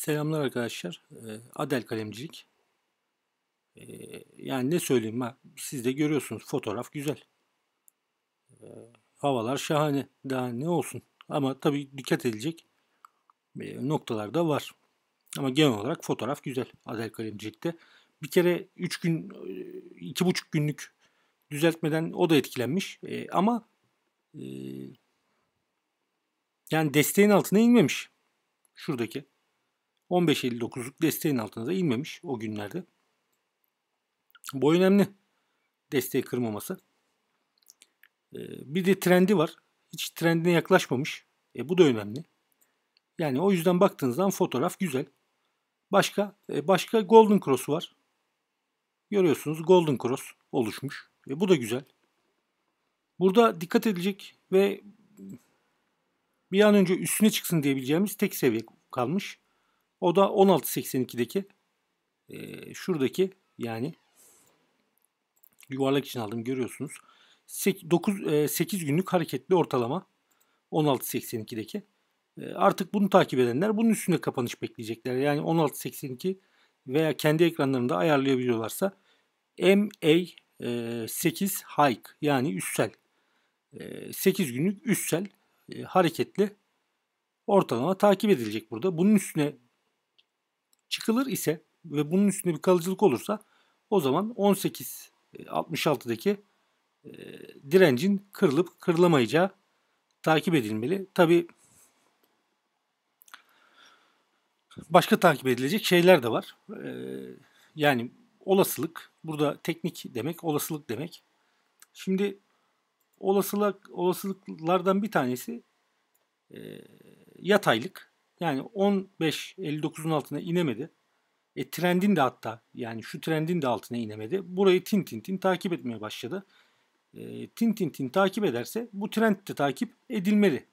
Selamlar arkadaşlar. Ee, Adel kalemcilik. Ee, yani ne söyleyeyim ben. Siz de görüyorsunuz fotoğraf güzel. Ee, havalar şahane. Daha ne olsun. Ama tabii dikkat edilecek e, noktalar da var. Ama genel olarak fotoğraf güzel Adel kalemcilikte. Bir kere 3 gün, e, iki buçuk günlük düzeltmeden o da etkilenmiş. E, ama yani desteğin altına inmemiş. Şuradaki 15.59'luk desteğin altına da inmemiş o günlerde. Bu önemli. Desteği kırmaması. Ee, bir de trendi var. Hiç trendine yaklaşmamış. E bu da önemli. Yani o yüzden baktığınızdan fotoğraf güzel. Başka e, başka Golden Cross var. Görüyorsunuz Golden Cross oluşmuş. E bu da güzel. Burada dikkat edilecek ve bir an önce üstüne çıksın diyebileceğimiz tek seviye kalmış. O da 1682'deki e, şuradaki yani yuvarlak için aldım görüyorsunuz. 8, 9, e, 8 günlük hareketli ortalama 1682'deki. E, artık bunu takip edenler bunun üstünde kapanış bekleyecekler. Yani 1682 veya kendi ekranlarında ayarlayabiliyorlarsa MA8 e, hike yani üstsel 8 e, günlük üstsel e, hareketli ortalama takip edilecek burada. Bunun üstüne çıkılır ise ve bunun üstünde bir kalıcılık olursa o zaman 18 66'daki e, e, direncin kırılıp kırılamayacağı takip edilmeli. Tabi başka takip edilecek şeyler de var. E, yani olasılık burada teknik demek, olasılık demek. Şimdi olasılık olasılıklardan bir tanesi e, yataylık. Yani 15, 59'un altına inemedi. E, trendin de hatta yani şu trendin de altına inemedi. Burayı tin tin tin takip etmeye başladı. E, tin tin tin takip ederse bu trend de takip edilmeli.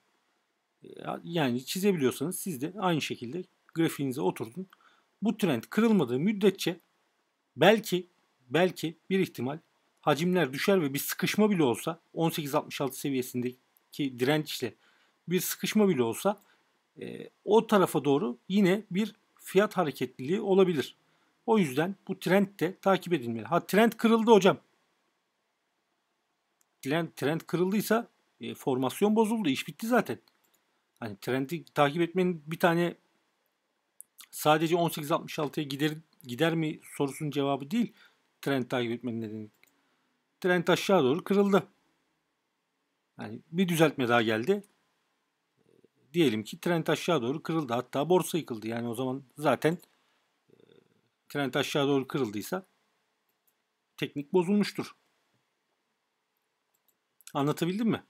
E, yani çizebiliyorsanız siz de aynı şekilde grafiğinize oturdun. Bu trend kırılmadığı müddetçe belki belki bir ihtimal hacimler düşer ve bir sıkışma bile olsa 18.66 seviyesindeki dirençle bir sıkışma bile olsa e, o tarafa doğru yine bir fiyat hareketliliği olabilir. O yüzden bu trend de takip edilmeli. Ha trend kırıldı hocam. Trend, trend kırıldıysa e, formasyon bozuldu. iş bitti zaten. Hani trendi takip etmenin bir tane sadece 18.66'ya gider gider mi sorusunun cevabı değil. Trend takip etmenin nedeni. Trend aşağı doğru kırıldı. Yani bir düzeltme daha geldi diyelim ki trend aşağı doğru kırıldı. Hatta borsa yıkıldı. Yani o zaman zaten e, trend aşağı doğru kırıldıysa teknik bozulmuştur. Anlatabildim mi?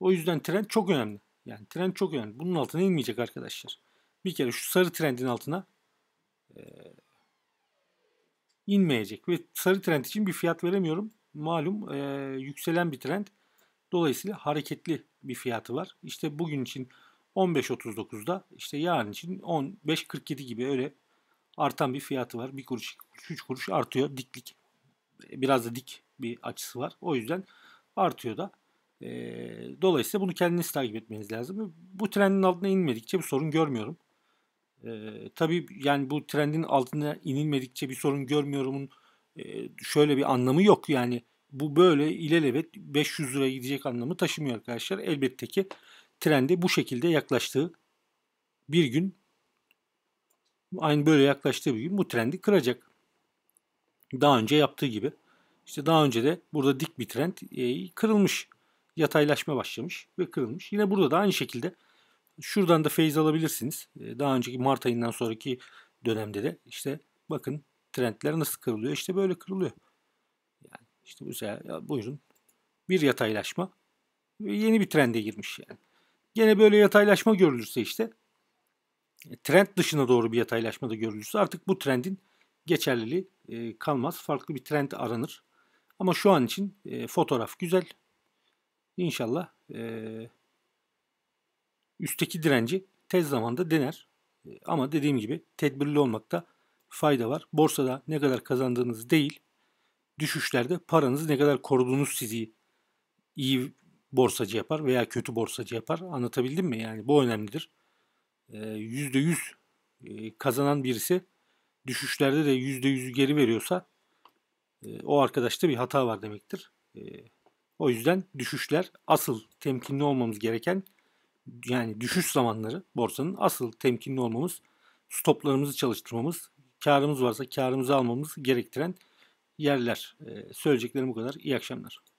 O yüzden trend çok önemli. Yani trend çok önemli. Bunun altına inmeyecek arkadaşlar. Bir kere şu sarı trendin altına e, inmeyecek. Ve sarı trend için bir fiyat veremiyorum. Malum e, yükselen bir trend. Dolayısıyla hareketli bir fiyatı var. İşte bugün için 15.39'da işte yarın için 15.47 gibi öyle artan bir fiyatı var. Bir kuruş, üç kuruş artıyor diklik. Biraz da dik bir açısı var. O yüzden artıyor da. E, dolayısıyla bunu kendiniz takip etmeniz lazım. Bu trendin altına inmedikçe bir sorun görmüyorum. E, tabii yani bu trendin altına inilmedikçe bir sorun görmüyorumun e, şöyle bir anlamı yok. Yani bu böyle ilelebet 500 lira gidecek anlamı taşımıyor arkadaşlar. Elbette ki trende bu şekilde yaklaştığı bir gün aynı böyle yaklaştığı bir gün bu trendi kıracak. Daha önce yaptığı gibi. İşte daha önce de burada dik bir trend e, kırılmış. Yataylaşma başlamış ve kırılmış. Yine burada da aynı şekilde şuradan da feyiz alabilirsiniz. E, daha önceki Mart ayından sonraki dönemde de işte bakın trendler nasıl kırılıyor? İşte böyle kırılıyor. Yani işte mesela ya buyurun bir yataylaşma yeni bir trende girmiş yani. Gene böyle yataylaşma görülürse işte e, trend dışına doğru bir yataylaşma da görülürse artık bu trendin geçerliliği e, kalmaz. Farklı bir trend aranır. Ama şu an için e, fotoğraf güzel. İnşallah e, üstteki direnci tez zamanda dener. E, ama dediğim gibi tedbirli olmakta fayda var. Borsada ne kadar kazandığınız değil, düşüşlerde paranızı ne kadar koruduğunuz sizi iyi borsacı yapar veya kötü borsacı yapar. Anlatabildim mi? Yani bu önemlidir. Ee, e, %100 kazanan birisi düşüşlerde de %100'ü geri veriyorsa e, o arkadaşta bir hata var demektir. E, o yüzden düşüşler asıl temkinli olmamız gereken yani düşüş zamanları borsanın asıl temkinli olmamız, stoplarımızı çalıştırmamız, karımız varsa karımızı almamız gerektiren yerler. Ee, söyleyeceklerim bu kadar. İyi akşamlar.